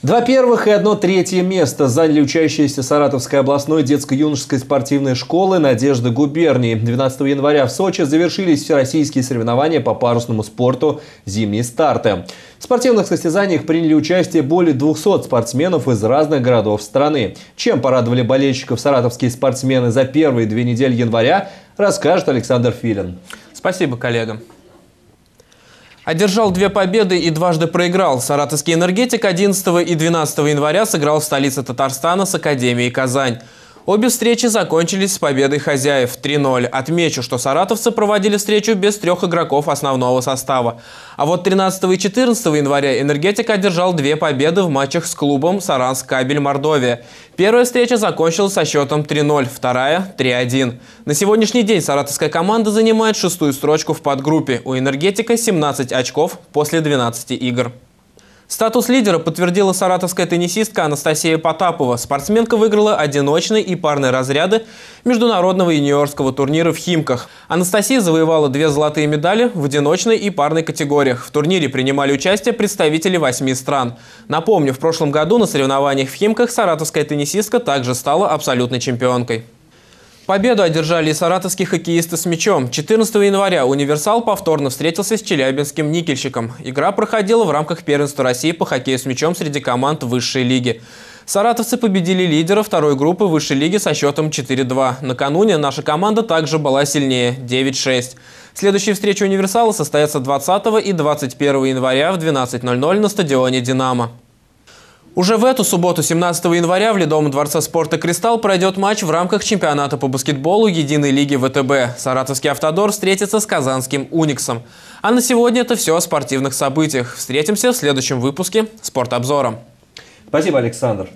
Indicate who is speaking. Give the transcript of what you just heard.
Speaker 1: Два первых и одно третье место заняли учащиеся Саратовской областной детско-юношеской спортивной школы «Надежда губернии». 12 января в Сочи завершились всероссийские соревнования по парусному спорту «Зимние старты». В спортивных состязаниях приняли участие более 200 спортсменов из разных городов страны. Чем порадовали болельщиков саратовские спортсмены за первые две недели января, расскажет Александр Филин. Спасибо,
Speaker 2: коллега. Одержал две победы и дважды проиграл. Саратовский «Энергетик» 11 и 12 января сыграл в столице Татарстана с Академией «Казань». Обе встречи закончились с победой хозяев 3-0. Отмечу, что саратовцы проводили встречу без трех игроков основного состава. А вот 13 и 14 января «Энергетик» одержал две победы в матчах с клубом «Саранск Кабель Мордовия». Первая встреча закончилась со счетом 3-0, вторая – 3-1. На сегодняшний день саратовская команда занимает шестую строчку в подгруппе. У «Энергетика» 17 очков после 12 игр. Статус лидера подтвердила саратовская теннисистка Анастасия Потапова. Спортсменка выиграла одиночные и парные разряды международного юниорского турнира в Химках. Анастасия завоевала две золотые медали в одиночной и парной категориях. В турнире принимали участие представители восьми стран. Напомню, в прошлом году на соревнованиях в Химках саратовская теннисистка также стала абсолютной чемпионкой. Победу одержали и саратовские хоккеисты с мячом. 14 января «Универсал» повторно встретился с челябинским «Никельщиком». Игра проходила в рамках первенства России по хоккею с мячом среди команд высшей лиги. Саратовцы победили лидера второй группы высшей лиги со счетом 4-2. Накануне наша команда также была сильнее – 9-6. Следующая встреча «Универсала» состоится 20 и 21 января в 12.00 на стадионе «Динамо». Уже в эту субботу, 17 января, в Ледовом дворце спорта «Кристалл» пройдет матч в рамках чемпионата по баскетболу Единой лиги ВТБ. Саратовский «Автодор» встретится с казанским «Униксом». А на сегодня это все о спортивных событиях. Встретимся в следующем выпуске «Спортобзором». Спасибо,
Speaker 1: Александр.